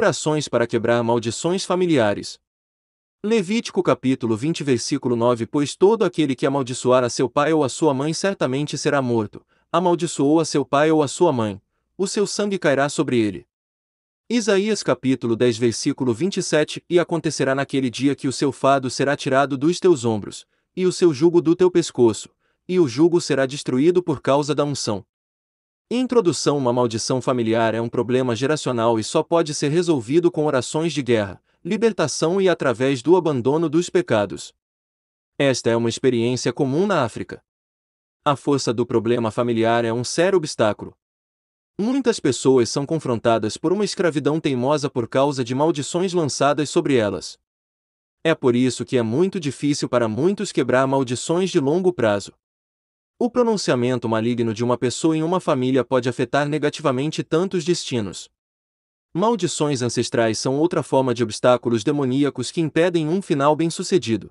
Orações para quebrar maldições familiares. Levítico capítulo 20 versículo 9 Pois todo aquele que amaldiçoar a seu pai ou a sua mãe certamente será morto, amaldiçoou a seu pai ou a sua mãe, o seu sangue cairá sobre ele. Isaías capítulo 10 versículo 27 E acontecerá naquele dia que o seu fado será tirado dos teus ombros, e o seu jugo do teu pescoço, e o jugo será destruído por causa da unção. Introdução Uma maldição familiar é um problema geracional e só pode ser resolvido com orações de guerra, libertação e através do abandono dos pecados. Esta é uma experiência comum na África. A força do problema familiar é um sério obstáculo. Muitas pessoas são confrontadas por uma escravidão teimosa por causa de maldições lançadas sobre elas. É por isso que é muito difícil para muitos quebrar maldições de longo prazo. O pronunciamento maligno de uma pessoa em uma família pode afetar negativamente tantos destinos. Maldições ancestrais são outra forma de obstáculos demoníacos que impedem um final bem-sucedido.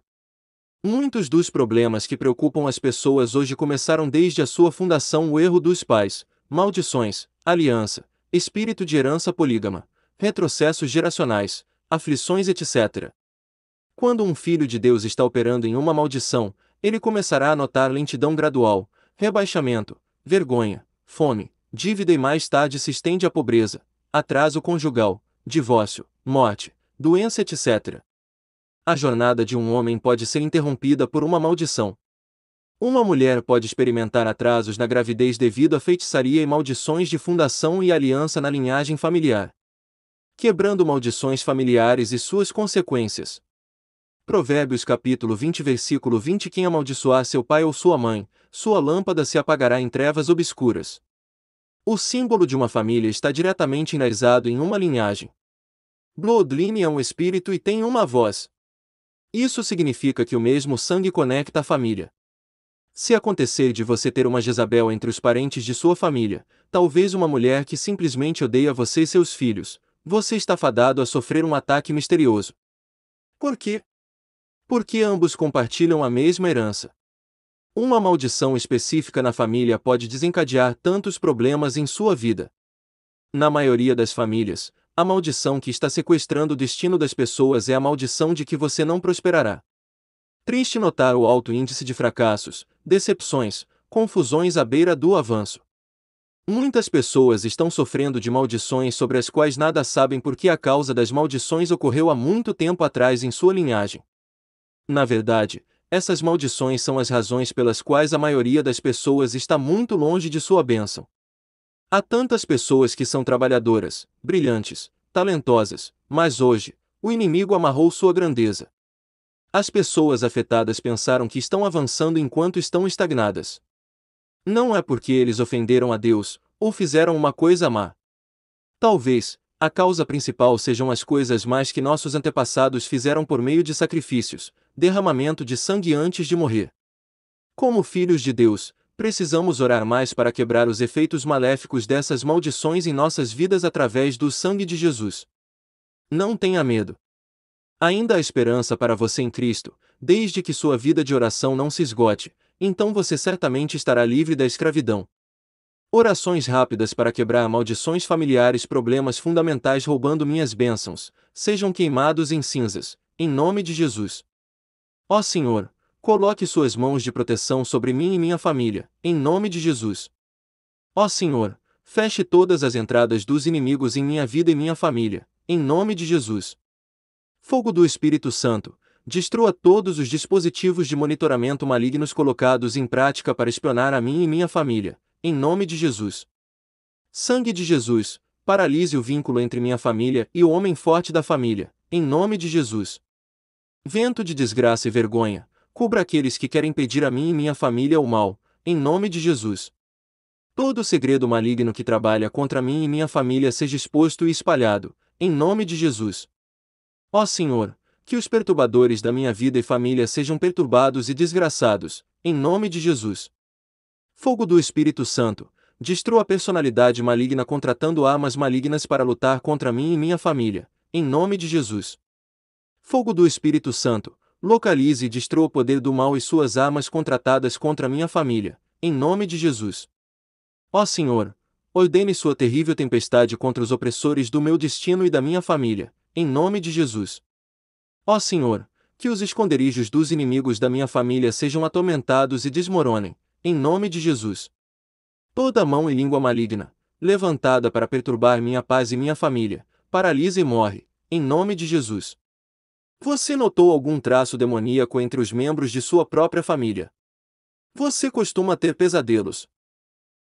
Muitos dos problemas que preocupam as pessoas hoje começaram desde a sua fundação o erro dos pais, maldições, aliança, espírito de herança polígama, retrocessos geracionais, aflições, etc. Quando um filho de Deus está operando em uma maldição, ele começará a notar lentidão gradual, rebaixamento, vergonha, fome, dívida e mais tarde se estende à pobreza, atraso conjugal, divórcio, morte, doença, etc. A jornada de um homem pode ser interrompida por uma maldição. Uma mulher pode experimentar atrasos na gravidez devido a feitiçaria e maldições de fundação e aliança na linhagem familiar. Quebrando maldições familiares e suas consequências, Provérbios capítulo 20 versículo 20 Quem amaldiçoar seu pai ou sua mãe, sua lâmpada se apagará em trevas obscuras. O símbolo de uma família está diretamente enraizado em uma linhagem. Bloodline é um espírito e tem uma voz. Isso significa que o mesmo sangue conecta a família. Se acontecer de você ter uma Jezabel entre os parentes de sua família, talvez uma mulher que simplesmente odeia você e seus filhos, você está fadado a sofrer um ataque misterioso. Por quê? porque ambos compartilham a mesma herança. Uma maldição específica na família pode desencadear tantos problemas em sua vida. Na maioria das famílias, a maldição que está sequestrando o destino das pessoas é a maldição de que você não prosperará. Triste notar o alto índice de fracassos, decepções, confusões à beira do avanço. Muitas pessoas estão sofrendo de maldições sobre as quais nada sabem porque a causa das maldições ocorreu há muito tempo atrás em sua linhagem. Na verdade, essas maldições são as razões pelas quais a maioria das pessoas está muito longe de sua bênção. Há tantas pessoas que são trabalhadoras, brilhantes, talentosas, mas hoje, o inimigo amarrou sua grandeza. As pessoas afetadas pensaram que estão avançando enquanto estão estagnadas. Não é porque eles ofenderam a Deus, ou fizeram uma coisa má. Talvez, a causa principal sejam as coisas mais que nossos antepassados fizeram por meio de sacrifícios, derramamento de sangue antes de morrer. Como filhos de Deus, precisamos orar mais para quebrar os efeitos maléficos dessas maldições em nossas vidas através do sangue de Jesus. Não tenha medo. Ainda há esperança para você em Cristo, desde que sua vida de oração não se esgote, então você certamente estará livre da escravidão. Orações rápidas para quebrar maldições familiares, problemas fundamentais roubando minhas bênçãos, sejam queimados em cinzas, em nome de Jesus. Ó Senhor, coloque suas mãos de proteção sobre mim e minha família, em nome de Jesus. Ó Senhor, feche todas as entradas dos inimigos em minha vida e minha família, em nome de Jesus. Fogo do Espírito Santo, destrua todos os dispositivos de monitoramento malignos colocados em prática para espionar a mim e minha família, em nome de Jesus. Sangue de Jesus, paralise o vínculo entre minha família e o homem forte da família, em nome de Jesus. Vento de desgraça e vergonha, cubra aqueles que querem pedir a mim e minha família o mal, em nome de Jesus. Todo segredo maligno que trabalha contra mim e minha família seja exposto e espalhado, em nome de Jesus. Ó Senhor, que os perturbadores da minha vida e família sejam perturbados e desgraçados, em nome de Jesus. Fogo do Espírito Santo, destrua a personalidade maligna contratando armas malignas para lutar contra mim e minha família, em nome de Jesus. Fogo do Espírito Santo, localize e destrua o poder do mal e suas armas contratadas contra minha família, em nome de Jesus. Ó Senhor, ordene sua terrível tempestade contra os opressores do meu destino e da minha família, em nome de Jesus. Ó Senhor, que os esconderijos dos inimigos da minha família sejam atormentados e desmoronem, em nome de Jesus. Toda mão e língua maligna, levantada para perturbar minha paz e minha família, paralisa e morre, em nome de Jesus. Você notou algum traço demoníaco entre os membros de sua própria família? Você costuma ter pesadelos?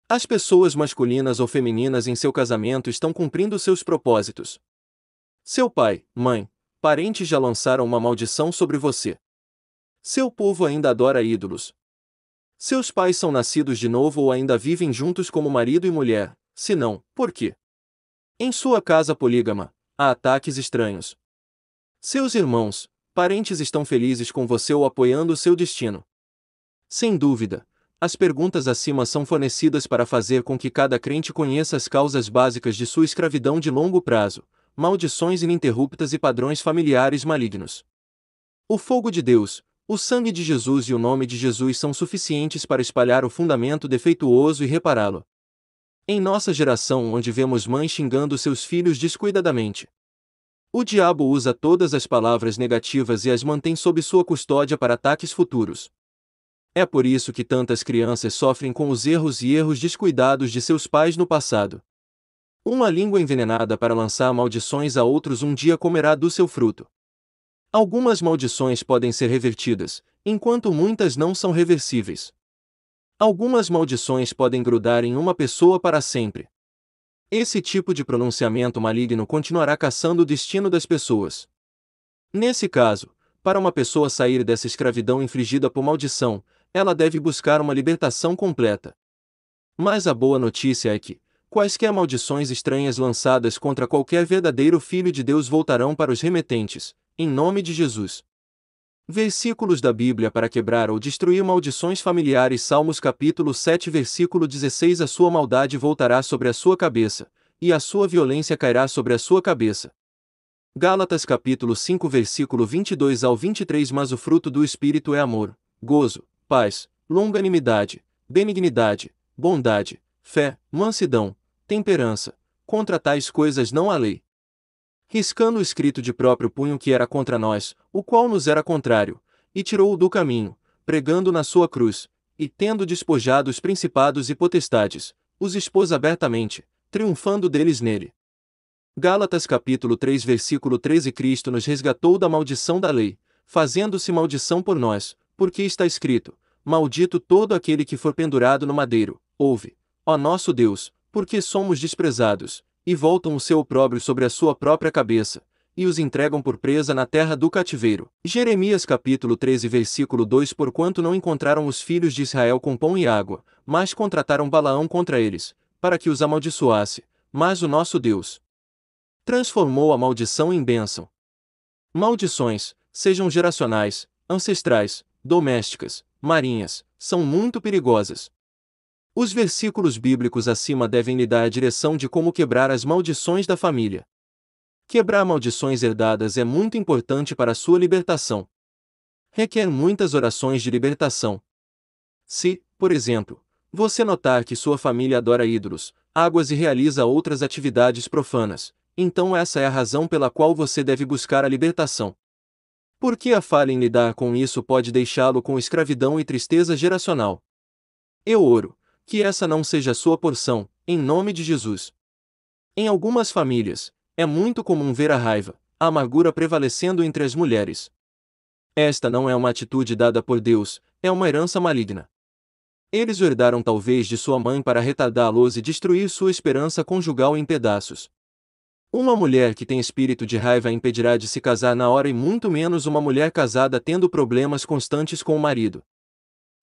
As pessoas masculinas ou femininas em seu casamento estão cumprindo seus propósitos. Seu pai, mãe, parentes já lançaram uma maldição sobre você. Seu povo ainda adora ídolos. Seus pais são nascidos de novo ou ainda vivem juntos como marido e mulher, se não, por quê? Em sua casa polígama, há ataques estranhos. Seus irmãos, parentes estão felizes com você ou apoiando o seu destino. Sem dúvida, as perguntas acima são fornecidas para fazer com que cada crente conheça as causas básicas de sua escravidão de longo prazo, maldições ininterruptas e padrões familiares malignos. O fogo de Deus, o sangue de Jesus e o nome de Jesus são suficientes para espalhar o fundamento defeituoso e repará-lo. Em nossa geração, onde vemos mães xingando seus filhos descuidadamente, o diabo usa todas as palavras negativas e as mantém sob sua custódia para ataques futuros. É por isso que tantas crianças sofrem com os erros e erros descuidados de seus pais no passado. Uma língua envenenada para lançar maldições a outros um dia comerá do seu fruto. Algumas maldições podem ser revertidas, enquanto muitas não são reversíveis. Algumas maldições podem grudar em uma pessoa para sempre. Esse tipo de pronunciamento maligno continuará caçando o destino das pessoas. Nesse caso, para uma pessoa sair dessa escravidão infligida por maldição, ela deve buscar uma libertação completa. Mas a boa notícia é que, quaisquer maldições estranhas lançadas contra qualquer verdadeiro filho de Deus voltarão para os remetentes, em nome de Jesus. Versículos da Bíblia para quebrar ou destruir maldições familiares Salmos capítulo 7 versículo 16 A sua maldade voltará sobre a sua cabeça, e a sua violência cairá sobre a sua cabeça. Gálatas capítulo 5 versículo 22 ao 23 Mas o fruto do Espírito é amor, gozo, paz, longanimidade, benignidade, bondade, fé, mansidão, temperança. Contra tais coisas não há lei riscando o escrito de próprio punho que era contra nós, o qual nos era contrário, e tirou-o do caminho, pregando na sua cruz, e tendo despojado os principados e potestades, os expôs abertamente, triunfando deles nele. Gálatas capítulo 3 versículo 13 Cristo nos resgatou da maldição da lei, fazendo-se maldição por nós, porque está escrito, Maldito todo aquele que for pendurado no madeiro, ouve, ó nosso Deus, porque somos desprezados, e voltam o seu opróbrio sobre a sua própria cabeça, e os entregam por presa na terra do cativeiro. Jeremias capítulo 13 versículo 2 Porquanto não encontraram os filhos de Israel com pão e água, mas contrataram Balaão contra eles, para que os amaldiçoasse, mas o nosso Deus transformou a maldição em bênção. Maldições, sejam geracionais, ancestrais, domésticas, marinhas, são muito perigosas, os versículos bíblicos acima devem lhe dar a direção de como quebrar as maldições da família. Quebrar maldições herdadas é muito importante para a sua libertação. Requer muitas orações de libertação. Se, por exemplo, você notar que sua família adora ídolos, águas e realiza outras atividades profanas, então essa é a razão pela qual você deve buscar a libertação. Porque a falha em lidar com isso pode deixá-lo com escravidão e tristeza geracional. Eu oro, que essa não seja a sua porção, em nome de Jesus. Em algumas famílias, é muito comum ver a raiva, a amargura prevalecendo entre as mulheres. Esta não é uma atitude dada por Deus, é uma herança maligna. Eles o herdaram talvez de sua mãe para retardá-los e destruir sua esperança conjugal em pedaços. Uma mulher que tem espírito de raiva impedirá de se casar na hora e muito menos uma mulher casada tendo problemas constantes com o marido.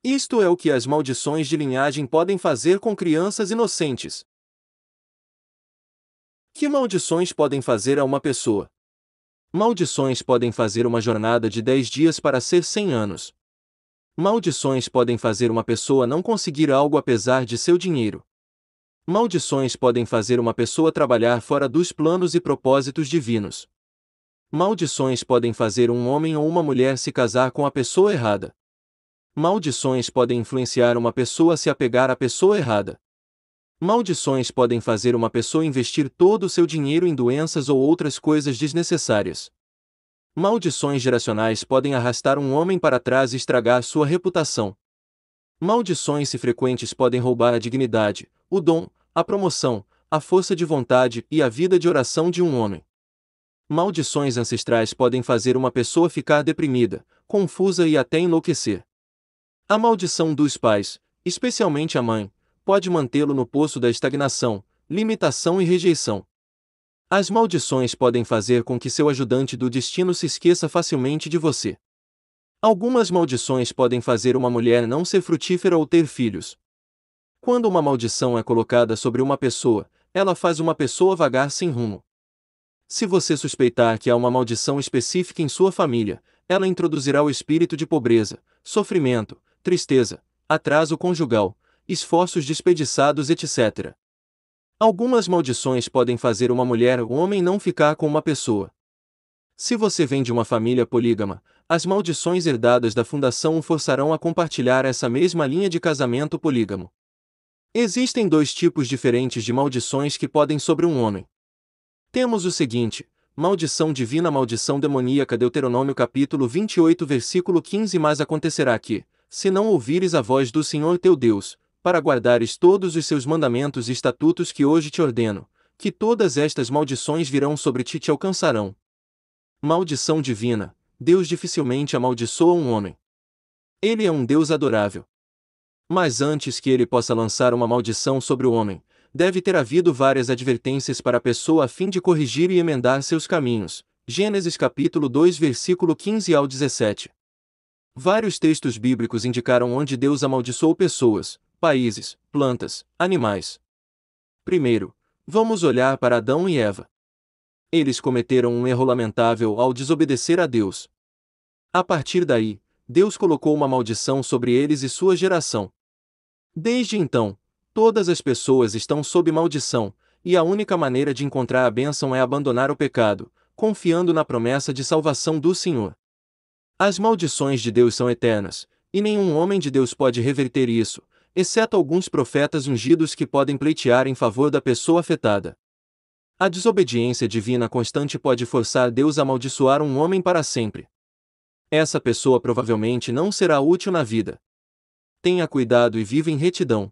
Isto é o que as maldições de linhagem podem fazer com crianças inocentes. Que maldições podem fazer a uma pessoa? Maldições podem fazer uma jornada de 10 dias para ser 100 anos. Maldições podem fazer uma pessoa não conseguir algo apesar de seu dinheiro. Maldições podem fazer uma pessoa trabalhar fora dos planos e propósitos divinos. Maldições podem fazer um homem ou uma mulher se casar com a pessoa errada. Maldições podem influenciar uma pessoa a se apegar à pessoa errada. Maldições podem fazer uma pessoa investir todo o seu dinheiro em doenças ou outras coisas desnecessárias. Maldições geracionais podem arrastar um homem para trás e estragar sua reputação. Maldições se frequentes podem roubar a dignidade, o dom, a promoção, a força de vontade e a vida de oração de um homem. Maldições ancestrais podem fazer uma pessoa ficar deprimida, confusa e até enlouquecer. A maldição dos pais, especialmente a mãe, pode mantê-lo no poço da estagnação, limitação e rejeição. As maldições podem fazer com que seu ajudante do destino se esqueça facilmente de você. Algumas maldições podem fazer uma mulher não ser frutífera ou ter filhos. Quando uma maldição é colocada sobre uma pessoa, ela faz uma pessoa vagar sem rumo. Se você suspeitar que há uma maldição específica em sua família, ela introduzirá o espírito de pobreza, sofrimento, tristeza, atraso conjugal, esforços desperdiçados, etc. Algumas maldições podem fazer uma mulher ou homem não ficar com uma pessoa. Se você vem de uma família polígama, as maldições herdadas da fundação o forçarão a compartilhar essa mesma linha de casamento polígamo. Existem dois tipos diferentes de maldições que podem sobre um homem. Temos o seguinte: maldição divina, maldição demoníaca, Deuteronômio capítulo 28, versículo 15, mas acontecerá que, se não ouvires a voz do Senhor teu Deus, para guardares todos os seus mandamentos e estatutos que hoje te ordeno, que todas estas maldições virão sobre ti e te alcançarão. Maldição divina, Deus dificilmente amaldiçoa um homem. Ele é um Deus adorável. Mas antes que ele possa lançar uma maldição sobre o homem, deve ter havido várias advertências para a pessoa a fim de corrigir e emendar seus caminhos. Gênesis capítulo 2 versículo 15 ao 17. Vários textos bíblicos indicaram onde Deus amaldiçoou pessoas, países, plantas, animais. Primeiro, vamos olhar para Adão e Eva. Eles cometeram um erro lamentável ao desobedecer a Deus. A partir daí, Deus colocou uma maldição sobre eles e sua geração. Desde então, todas as pessoas estão sob maldição, e a única maneira de encontrar a bênção é abandonar o pecado, confiando na promessa de salvação do Senhor. As maldições de Deus são eternas, e nenhum homem de Deus pode reverter isso, exceto alguns profetas ungidos que podem pleitear em favor da pessoa afetada. A desobediência divina constante pode forçar Deus a amaldiçoar um homem para sempre. Essa pessoa provavelmente não será útil na vida. Tenha cuidado e viva em retidão.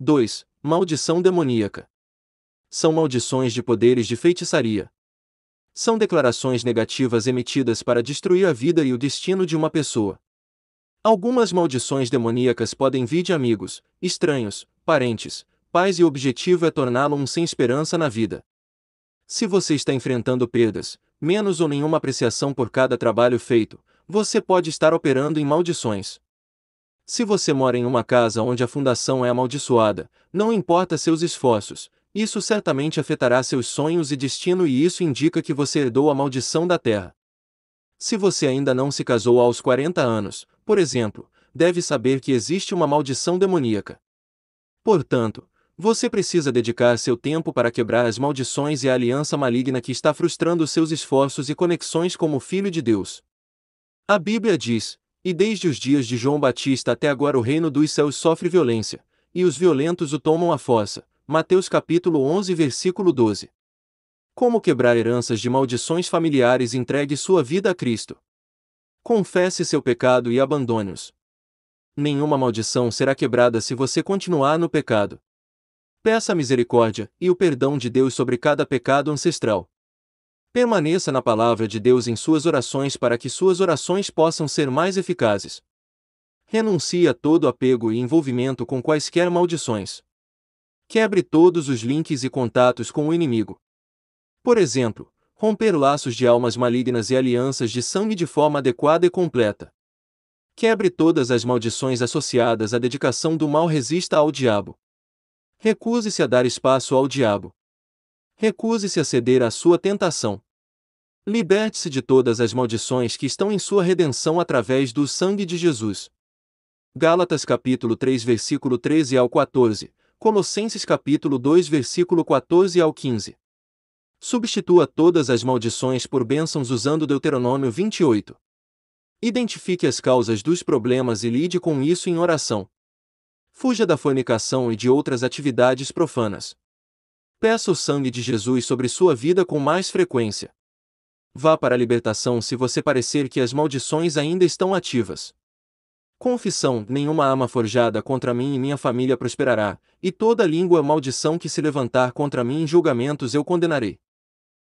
2. Maldição demoníaca. São maldições de poderes de feitiçaria, são declarações negativas emitidas para destruir a vida e o destino de uma pessoa. Algumas maldições demoníacas podem vir de amigos, estranhos, parentes, pais e o objetivo é torná-lo um sem esperança na vida. Se você está enfrentando perdas, menos ou nenhuma apreciação por cada trabalho feito, você pode estar operando em maldições. Se você mora em uma casa onde a fundação é amaldiçoada, não importa seus esforços, isso certamente afetará seus sonhos e destino, e isso indica que você herdou a maldição da terra. Se você ainda não se casou aos 40 anos, por exemplo, deve saber que existe uma maldição demoníaca. Portanto, você precisa dedicar seu tempo para quebrar as maldições e a aliança maligna que está frustrando seus esforços e conexões como filho de Deus. A Bíblia diz: E desde os dias de João Batista até agora o reino dos céus sofre violência, e os violentos o tomam à força, Mateus capítulo 11 versículo 12. Como quebrar heranças de maldições familiares entregue sua vida a Cristo. Confesse seu pecado e abandone-os. Nenhuma maldição será quebrada se você continuar no pecado. Peça a misericórdia e o perdão de Deus sobre cada pecado ancestral. Permaneça na palavra de Deus em suas orações para que suas orações possam ser mais eficazes. Renuncie a todo apego e envolvimento com quaisquer maldições. Quebre todos os links e contatos com o inimigo. Por exemplo, romper laços de almas malignas e alianças de sangue de forma adequada e completa. Quebre todas as maldições associadas à dedicação do mal resista ao diabo. Recuse-se a dar espaço ao diabo. Recuse-se a ceder à sua tentação. Liberte-se de todas as maldições que estão em sua redenção através do sangue de Jesus. Gálatas capítulo 3 versículo 13 ao 14 Colossenses capítulo 2 versículo 14 ao 15. Substitua todas as maldições por bênçãos usando Deuteronômio 28. Identifique as causas dos problemas e lide com isso em oração. Fuja da fornicação e de outras atividades profanas. Peça o sangue de Jesus sobre sua vida com mais frequência. Vá para a libertação se você parecer que as maldições ainda estão ativas. Confissão: nenhuma arma forjada contra mim e minha família prosperará, e toda língua maldição que se levantar contra mim em julgamentos eu condenarei.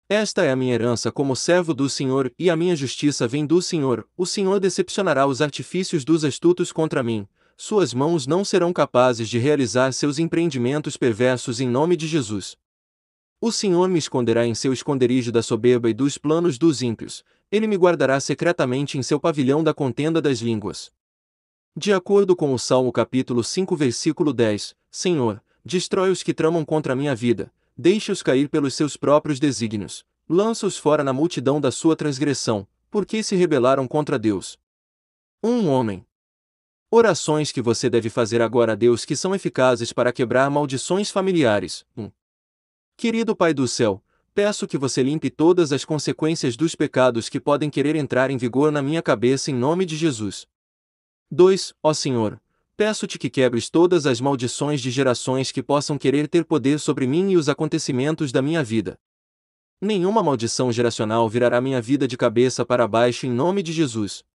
Esta é a minha herança como servo do Senhor, e a minha justiça vem do Senhor. O Senhor decepcionará os artifícios dos astutos contra mim. Suas mãos não serão capazes de realizar seus empreendimentos perversos em nome de Jesus. O Senhor me esconderá em seu esconderijo da soberba e dos planos dos ímpios. Ele me guardará secretamente em seu pavilhão da contenda das línguas. De acordo com o Salmo capítulo 5 versículo 10, Senhor, destrói os que tramam contra a minha vida, deixa-os cair pelos seus próprios desígnios, lança-os fora na multidão da sua transgressão, porque se rebelaram contra Deus. Um homem. Orações que você deve fazer agora a Deus que são eficazes para quebrar maldições familiares. 1. Um. Querido Pai do céu, peço que você limpe todas as consequências dos pecados que podem querer entrar em vigor na minha cabeça em nome de Jesus. 2. Ó Senhor, peço-te que quebres todas as maldições de gerações que possam querer ter poder sobre mim e os acontecimentos da minha vida. Nenhuma maldição geracional virará minha vida de cabeça para baixo em nome de Jesus.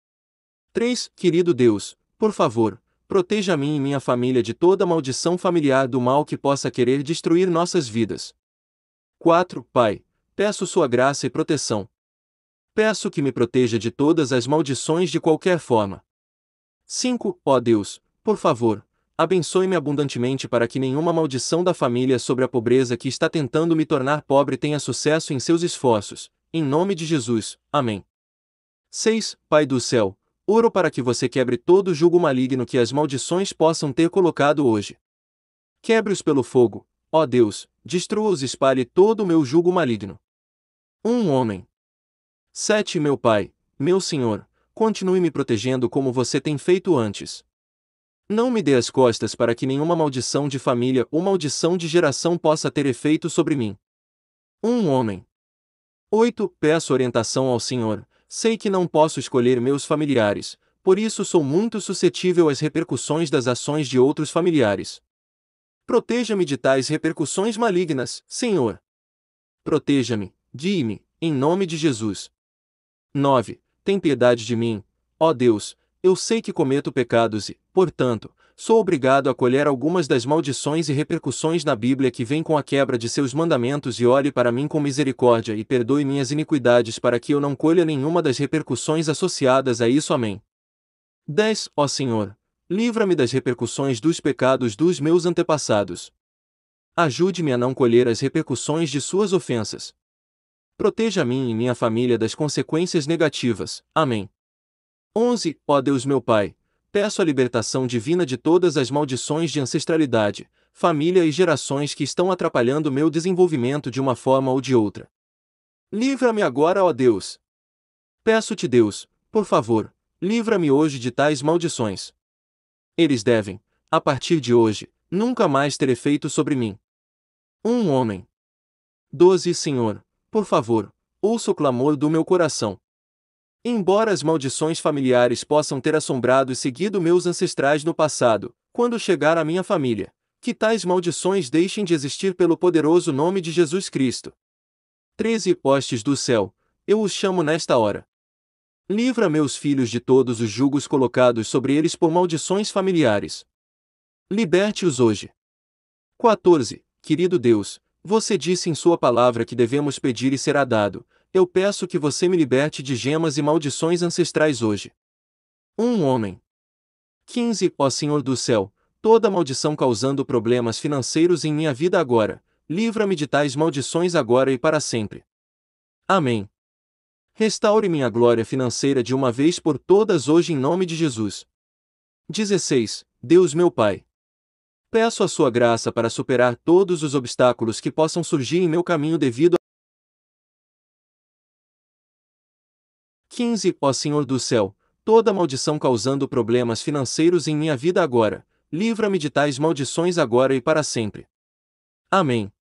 3. Querido Deus, por favor, proteja a mim e minha família de toda maldição familiar do mal que possa querer destruir nossas vidas. 4. Pai, peço sua graça e proteção. Peço que me proteja de todas as maldições de qualquer forma. 5. Ó Deus, por favor, abençoe-me abundantemente para que nenhuma maldição da família sobre a pobreza que está tentando me tornar pobre tenha sucesso em seus esforços. Em nome de Jesus. Amém. 6. Pai do céu, oro para que você quebre todo o jugo maligno que as maldições possam ter colocado hoje. Quebre-os pelo fogo, ó Deus, destrua-os e espalhe todo o meu jugo maligno. Um homem. 7. Meu Pai, meu Senhor, continue me protegendo como você tem feito antes. Não me dê as costas para que nenhuma maldição de família ou maldição de geração possa ter efeito sobre mim. Um homem. 8. Peço orientação ao Senhor. Sei que não posso escolher meus familiares, por isso sou muito suscetível às repercussões das ações de outros familiares. Proteja-me de tais repercussões malignas, Senhor. Proteja-me, guie-me, em nome de Jesus. 9 tem piedade de mim. Ó Deus, eu sei que cometo pecados e, portanto, sou obrigado a colher algumas das maldições e repercussões na Bíblia que vem com a quebra de seus mandamentos e olhe para mim com misericórdia e perdoe minhas iniquidades para que eu não colha nenhuma das repercussões associadas a isso. Amém. 10. Ó Senhor, livra-me das repercussões dos pecados dos meus antepassados. Ajude-me a não colher as repercussões de suas ofensas. Proteja a mim e minha família das consequências negativas. Amém. 11. Ó Deus meu Pai, peço a libertação divina de todas as maldições de ancestralidade, família e gerações que estão atrapalhando meu desenvolvimento de uma forma ou de outra. Livra-me agora, ó Deus. Peço-te, Deus, por favor, livra-me hoje de tais maldições. Eles devem, a partir de hoje, nunca mais ter efeito sobre mim. Um homem. 12 Senhor, por favor, ouça o clamor do meu coração. Embora as maldições familiares possam ter assombrado e seguido meus ancestrais no passado, quando chegar a minha família, que tais maldições deixem de existir pelo poderoso nome de Jesus Cristo. Treze postes do céu, eu os chamo nesta hora. Livra meus filhos de todos os julgos colocados sobre eles por maldições familiares. Liberte-os hoje. 14. Querido Deus, você disse em sua palavra que devemos pedir e será dado. Eu peço que você me liberte de gemas e maldições ancestrais hoje. Um homem. 15. Ó Senhor do céu, toda maldição causando problemas financeiros em minha vida agora, livra-me de tais maldições agora e para sempre. Amém. Restaure minha glória financeira de uma vez por todas hoje em nome de Jesus. 16. Deus meu Pai. Peço a sua graça para superar todos os obstáculos que possam surgir em meu caminho devido a 15. Ó Senhor do céu, toda maldição causando problemas financeiros em minha vida agora, livra-me de tais maldições agora e para sempre. Amém.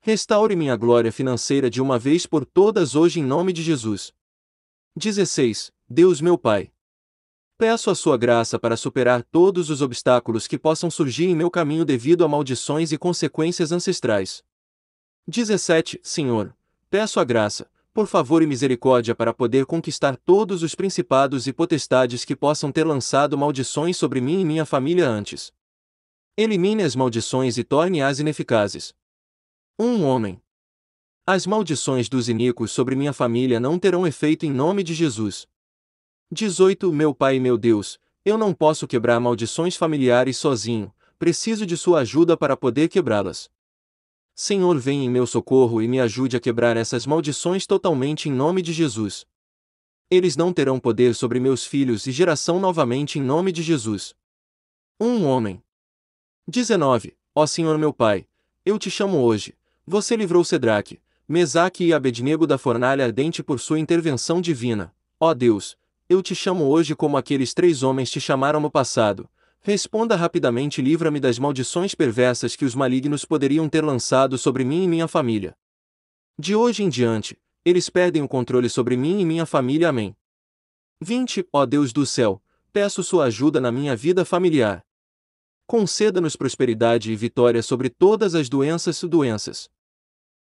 Restaure minha glória financeira de uma vez por todas hoje em nome de Jesus. 16. Deus meu Pai. Peço a sua graça para superar todos os obstáculos que possam surgir em meu caminho devido a maldições e consequências ancestrais. 17. Senhor, peço a graça, por favor e misericórdia para poder conquistar todos os principados e potestades que possam ter lançado maldições sobre mim e minha família antes. Elimine as maldições e torne-as ineficazes. Um homem. As maldições dos iníquos sobre minha família não terão efeito em nome de Jesus. 18 Meu Pai e meu Deus, eu não posso quebrar maldições familiares sozinho, preciso de sua ajuda para poder quebrá-las. Senhor, vem em meu socorro e me ajude a quebrar essas maldições totalmente em nome de Jesus. Eles não terão poder sobre meus filhos e geração novamente em nome de Jesus. Um homem. 19. Ó Senhor meu Pai, eu te chamo hoje. Você livrou Sedraque, Mesaque e Abednego da fornalha ardente por sua intervenção divina. Ó Deus, eu te chamo hoje como aqueles três homens te chamaram no passado. Responda rapidamente e livra-me das maldições perversas que os malignos poderiam ter lançado sobre mim e minha família. De hoje em diante, eles perdem o controle sobre mim e minha família. Amém. 20. Ó Deus do céu, peço sua ajuda na minha vida familiar. Conceda-nos prosperidade e vitória sobre todas as doenças e doenças.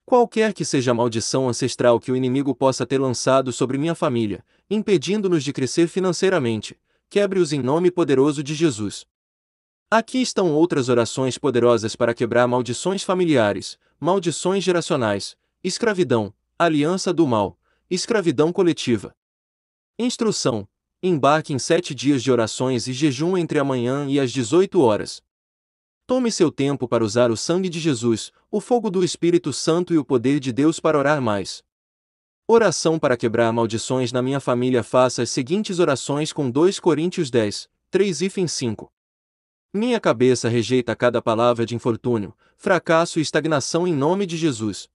Qualquer que seja a maldição ancestral que o inimigo possa ter lançado sobre minha família, impedindo-nos de crescer financeiramente, quebre-os em nome poderoso de Jesus. Aqui estão outras orações poderosas para quebrar maldições familiares, maldições geracionais, escravidão, aliança do mal, escravidão coletiva. Instrução: embarque em sete dias de orações e jejum entre a manhã e as 18 horas. Tome seu tempo para usar o sangue de Jesus, o fogo do Espírito Santo e o poder de Deus para orar mais. Oração para quebrar maldições na minha família faça as seguintes orações com 2 Coríntios 10, 3 e 5. Minha cabeça rejeita cada palavra de infortúnio, fracasso e estagnação em nome de Jesus.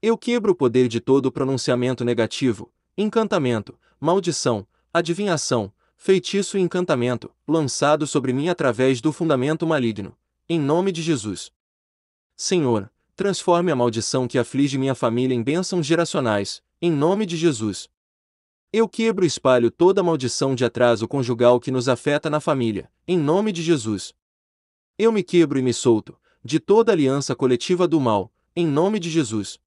Eu quebro o poder de todo pronunciamento negativo, encantamento, maldição, adivinhação, feitiço e encantamento, lançado sobre mim através do fundamento maligno. Em nome de Jesus. Senhor, transforme a maldição que aflige minha família em bênçãos geracionais, em nome de Jesus. Eu quebro e espalho toda maldição de atraso conjugal que nos afeta na família, em nome de Jesus. Eu me quebro e me solto, de toda aliança coletiva do mal, em nome de Jesus.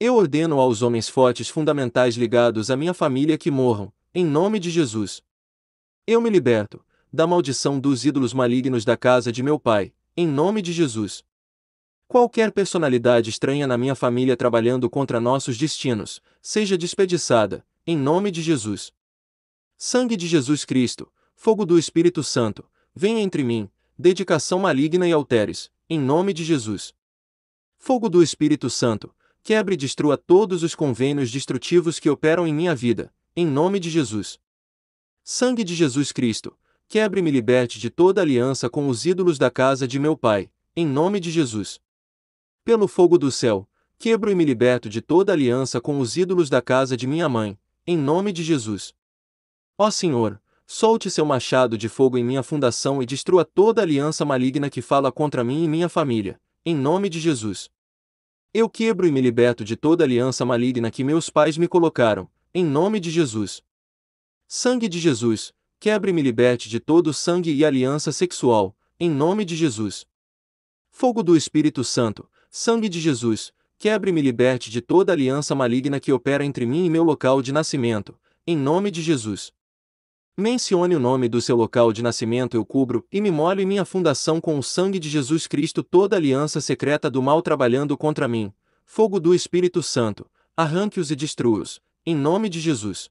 Eu ordeno aos homens fortes fundamentais ligados à minha família que morram, em nome de Jesus. Eu me liberto, da maldição dos ídolos malignos da casa de meu pai, em nome de Jesus. Qualquer personalidade estranha na minha família trabalhando contra nossos destinos, seja despediçada, em nome de Jesus. Sangue de Jesus Cristo, fogo do Espírito Santo, venha entre mim, dedicação maligna e alteres, em nome de Jesus. Fogo do Espírito Santo, quebre e destrua todos os convênios destrutivos que operam em minha vida, em nome de Jesus. Sangue de Jesus Cristo, quebre e me liberte de toda aliança com os ídolos da casa de meu Pai, em nome de Jesus pelo fogo do céu, quebro e me liberto de toda aliança com os ídolos da casa de minha mãe, em nome de Jesus. Ó Senhor, solte seu machado de fogo em minha fundação e destrua toda aliança maligna que fala contra mim e minha família, em nome de Jesus. Eu quebro e me liberto de toda aliança maligna que meus pais me colocaram, em nome de Jesus. Sangue de Jesus, quebre e me liberte de todo sangue e aliança sexual, em nome de Jesus. Fogo do Espírito Santo, Sangue de Jesus, quebre-me e liberte de toda aliança maligna que opera entre mim e meu local de nascimento, em nome de Jesus. Mencione o nome do seu local de nascimento, eu cubro e me molho em minha fundação com o sangue de Jesus Cristo, toda aliança secreta do mal trabalhando contra mim. Fogo do Espírito Santo, arranque-os e destrua-os, em nome de Jesus.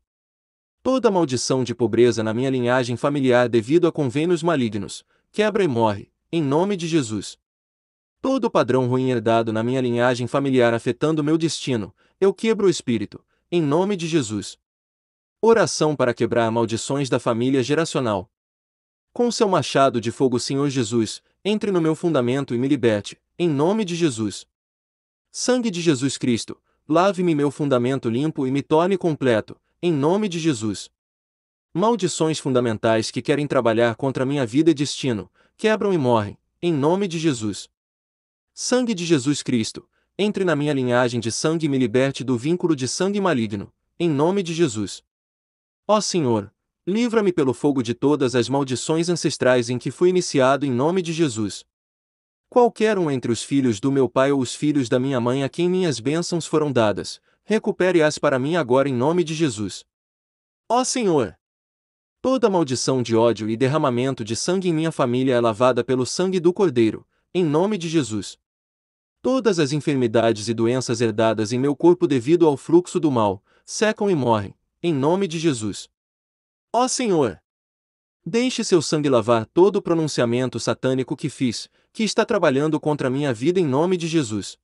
Toda maldição de pobreza na minha linhagem familiar devido a convênios malignos, quebra e morre, em nome de Jesus todo padrão ruim herdado na minha linhagem familiar afetando meu destino, eu quebro o espírito, em nome de Jesus. Oração para quebrar maldições da família geracional. Com seu machado de fogo, Senhor Jesus, entre no meu fundamento e me liberte, em nome de Jesus. Sangue de Jesus Cristo, lave-me meu fundamento limpo e me torne completo, em nome de Jesus. Maldições fundamentais que querem trabalhar contra minha vida e destino, quebram e morrem, em nome de Jesus. Sangue de Jesus Cristo, entre na minha linhagem de sangue e me liberte do vínculo de sangue maligno, em nome de Jesus. Ó Senhor, livra-me pelo fogo de todas as maldições ancestrais em que fui iniciado em nome de Jesus. Qualquer um entre os filhos do meu pai ou os filhos da minha mãe a quem minhas bênçãos foram dadas, recupere-as para mim agora em nome de Jesus. Ó Senhor! Toda maldição de ódio e derramamento de sangue em minha família é lavada pelo sangue do Cordeiro, em nome de Jesus. Todas as enfermidades e doenças herdadas em meu corpo devido ao fluxo do mal, secam e morrem, em nome de Jesus. Ó Senhor! Deixe seu sangue lavar todo o pronunciamento satânico que fiz, que está trabalhando contra minha vida em nome de Jesus.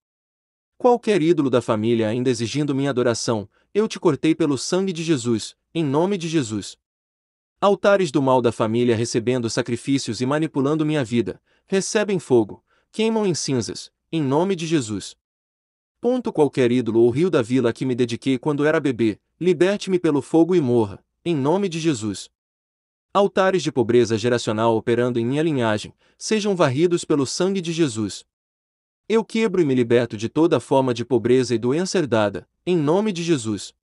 Qualquer ídolo da família ainda exigindo minha adoração, eu te cortei pelo sangue de Jesus, em nome de Jesus. Altares do mal da família recebendo sacrifícios e manipulando minha vida, recebem fogo, queimam em cinzas, em nome de Jesus. Ponto qualquer ídolo ou rio da vila a que me dediquei quando era bebê, liberte-me pelo fogo e morra, em nome de Jesus. Altares de pobreza geracional operando em minha linhagem, sejam varridos pelo sangue de Jesus. Eu quebro e me liberto de toda forma de pobreza e doença herdada, em nome de Jesus.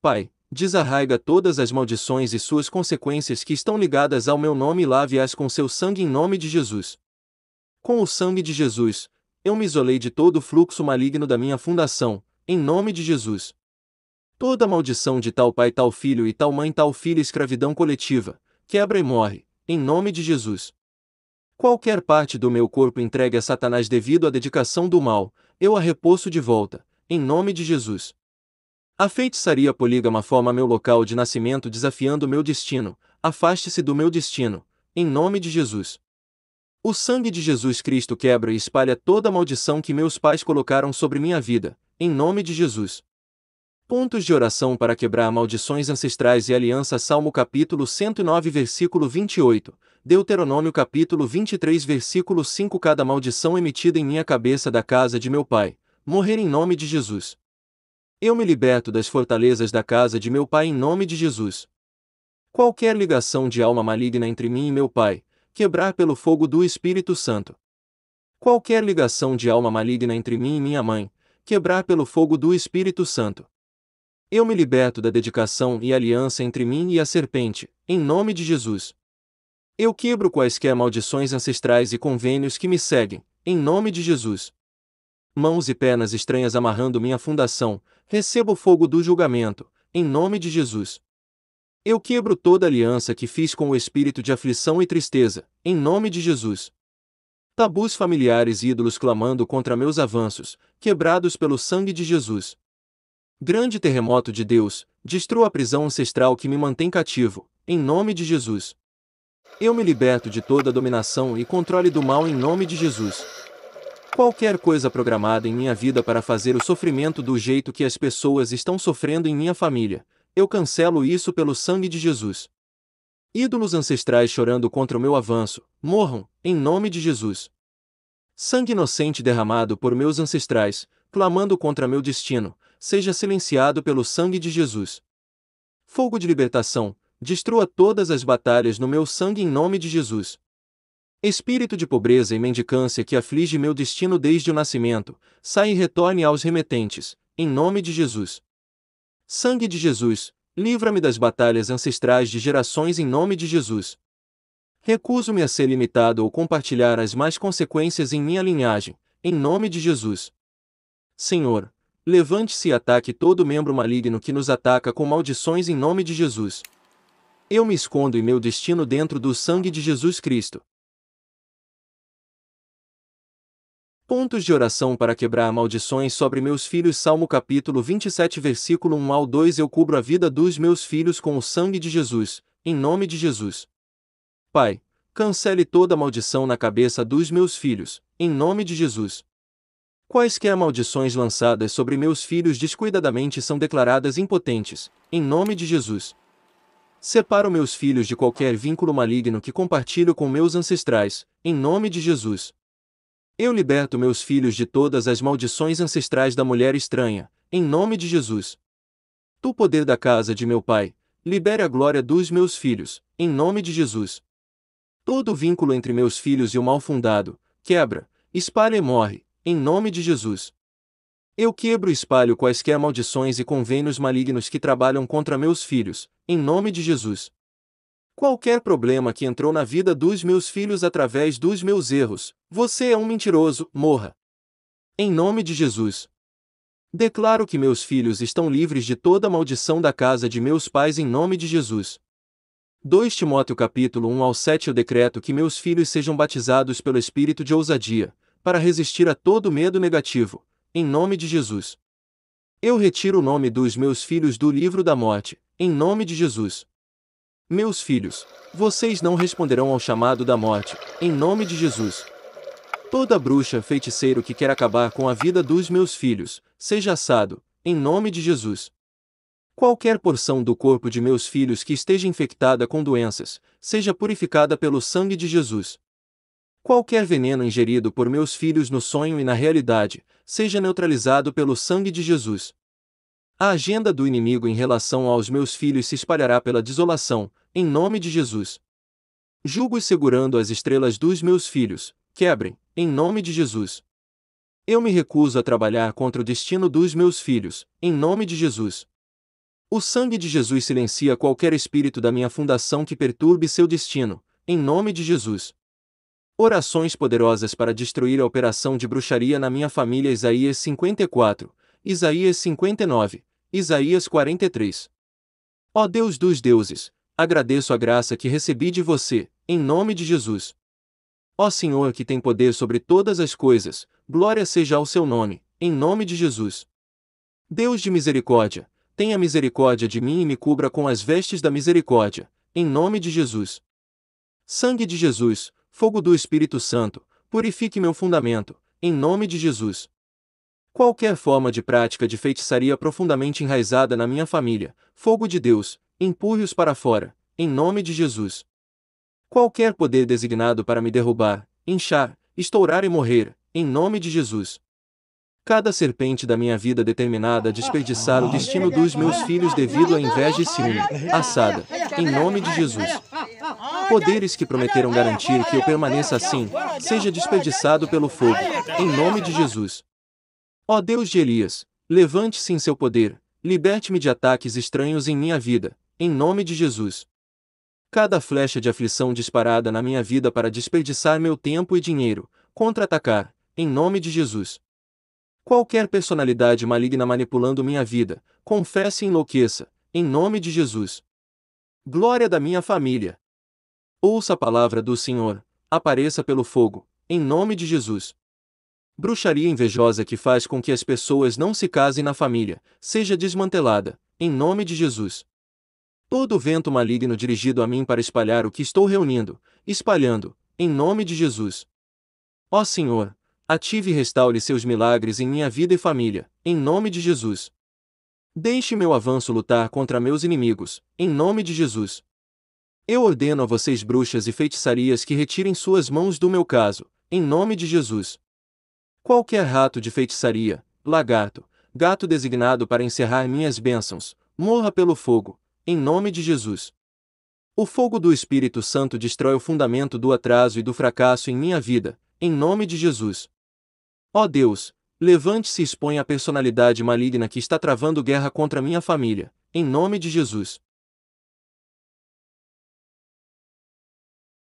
Pai, desarraiga todas as maldições e suas consequências que estão ligadas ao meu nome e lave-as com seu sangue em nome de Jesus. Com o sangue de Jesus, eu me isolei de todo o fluxo maligno da minha fundação, em nome de Jesus. Toda maldição de tal pai, tal filho e tal mãe, tal filha escravidão coletiva, quebra e morre, em nome de Jesus. Qualquer parte do meu corpo entregue a Satanás devido à dedicação do mal, eu a reposto de volta, em nome de Jesus. A feitiçaria polígama forma meu local de nascimento desafiando meu destino, afaste-se do meu destino, em nome de Jesus. O sangue de Jesus Cristo quebra e espalha toda a maldição que meus pais colocaram sobre minha vida, em nome de Jesus. Pontos de oração para quebrar maldições ancestrais e aliança Salmo capítulo 109 versículo 28, Deuteronômio capítulo 23 versículo 5 Cada maldição emitida em minha cabeça da casa de meu pai, morrer em nome de Jesus. Eu me liberto das fortalezas da casa de meu pai em nome de Jesus. Qualquer ligação de alma maligna entre mim e meu pai, quebrar pelo fogo do Espírito Santo. Qualquer ligação de alma maligna entre mim e minha mãe, quebrar pelo fogo do Espírito Santo. Eu me liberto da dedicação e aliança entre mim e a serpente, em nome de Jesus. Eu quebro quaisquer maldições ancestrais e convênios que me seguem, em nome de Jesus. Mãos e pernas estranhas amarrando minha fundação, recebo o fogo do julgamento, em nome de Jesus. Eu quebro toda aliança que fiz com o espírito de aflição e tristeza, em nome de Jesus. Tabus familiares e ídolos clamando contra meus avanços, quebrados pelo sangue de Jesus. Grande terremoto de Deus, destrua a prisão ancestral que me mantém cativo, em nome de Jesus. Eu me liberto de toda a dominação e controle do mal em nome de Jesus. Qualquer coisa programada em minha vida para fazer o sofrimento do jeito que as pessoas estão sofrendo em minha família, eu cancelo isso pelo sangue de Jesus. Ídolos ancestrais chorando contra o meu avanço, morram, em nome de Jesus. Sangue inocente derramado por meus ancestrais, clamando contra meu destino, seja silenciado pelo sangue de Jesus. Fogo de libertação, destrua todas as batalhas no meu sangue em nome de Jesus. Espírito de pobreza e mendicância que aflige meu destino desde o nascimento, sai e retorne aos remetentes, em nome de Jesus. Sangue de Jesus, livra-me das batalhas ancestrais de gerações em nome de Jesus. Recuso-me a ser limitado ou compartilhar as mais consequências em minha linhagem, em nome de Jesus. Senhor, levante-se e ataque todo membro maligno que nos ataca com maldições em nome de Jesus. Eu me escondo e meu destino dentro do sangue de Jesus Cristo. Pontos de oração para quebrar maldições sobre meus filhos. Salmo capítulo 27, versículo 1 ao 2 Eu cubro a vida dos meus filhos com o sangue de Jesus, em nome de Jesus. Pai, cancele toda maldição na cabeça dos meus filhos, em nome de Jesus. Quaisquer maldições lançadas sobre meus filhos descuidadamente são declaradas impotentes, em nome de Jesus. Separo meus filhos de qualquer vínculo maligno que compartilho com meus ancestrais, em nome de Jesus. Eu liberto meus filhos de todas as maldições ancestrais da mulher estranha, em nome de Jesus. Tu poder da casa de meu pai, libere a glória dos meus filhos, em nome de Jesus. Todo vínculo entre meus filhos e o mal fundado, quebra, espalha e morre, em nome de Jesus. Eu quebro e espalho quaisquer maldições e convênios malignos que trabalham contra meus filhos, em nome de Jesus. Qualquer problema que entrou na vida dos meus filhos através dos meus erros, você é um mentiroso, morra. Em nome de Jesus. Declaro que meus filhos estão livres de toda maldição da casa de meus pais em nome de Jesus. 2 Timóteo capítulo 1 ao 7 Eu decreto que meus filhos sejam batizados pelo espírito de ousadia, para resistir a todo medo negativo, em nome de Jesus. Eu retiro o nome dos meus filhos do livro da morte, em nome de Jesus. Meus filhos, vocês não responderão ao chamado da morte, em nome de Jesus. Toda bruxa feiticeiro que quer acabar com a vida dos meus filhos, seja assado, em nome de Jesus. Qualquer porção do corpo de meus filhos que esteja infectada com doenças, seja purificada pelo sangue de Jesus. Qualquer veneno ingerido por meus filhos no sonho e na realidade, seja neutralizado pelo sangue de Jesus. A agenda do inimigo em relação aos meus filhos se espalhará pela desolação, em nome de Jesus. julgo e segurando as estrelas dos meus filhos, quebrem, em nome de Jesus. Eu me recuso a trabalhar contra o destino dos meus filhos, em nome de Jesus. O sangue de Jesus silencia qualquer espírito da minha fundação que perturbe seu destino, em nome de Jesus. Orações poderosas para destruir a operação de bruxaria na minha família Isaías 54, Isaías 59, Isaías 43. Ó Deus dos deuses, agradeço a graça que recebi de você, em nome de Jesus. Ó Senhor que tem poder sobre todas as coisas, glória seja ao seu nome, em nome de Jesus. Deus de misericórdia, tenha misericórdia de mim e me cubra com as vestes da misericórdia, em nome de Jesus. Sangue de Jesus, fogo do Espírito Santo, purifique meu fundamento, em nome de Jesus. Qualquer forma de prática de feitiçaria profundamente enraizada na minha família, fogo de Deus, Empurre-os para fora, em nome de Jesus. Qualquer poder designado para me derrubar, inchar, estourar e morrer, em nome de Jesus. Cada serpente da minha vida determinada a desperdiçar o destino dos meus filhos devido à inveja e ciúme, assada, em nome de Jesus. Poderes que prometeram garantir que eu permaneça assim, seja desperdiçado pelo fogo, em nome de Jesus. Ó Deus de Elias, levante-se em seu poder, liberte-me de ataques estranhos em minha vida, em nome de Jesus. Cada flecha de aflição disparada na minha vida para desperdiçar meu tempo e dinheiro, contra-atacar, em nome de Jesus. Qualquer personalidade maligna manipulando minha vida, confesse e enlouqueça, em nome de Jesus. Glória da minha família. Ouça a palavra do Senhor, apareça pelo fogo, em nome de Jesus. Bruxaria invejosa que faz com que as pessoas não se casem na família, seja desmantelada, em nome de Jesus todo vento maligno dirigido a mim para espalhar o que estou reunindo, espalhando, em nome de Jesus. Ó Senhor, ative e restaure seus milagres em minha vida e família, em nome de Jesus. Deixe meu avanço lutar contra meus inimigos, em nome de Jesus. Eu ordeno a vocês bruxas e feitiçarias que retirem suas mãos do meu caso, em nome de Jesus. Qualquer rato de feitiçaria, lagarto, gato designado para encerrar minhas bênçãos, morra pelo fogo, em nome de Jesus. O fogo do Espírito Santo destrói o fundamento do atraso e do fracasso em minha vida, em nome de Jesus. Ó Deus, levante-se e expõe a personalidade maligna que está travando guerra contra minha família, em nome de Jesus.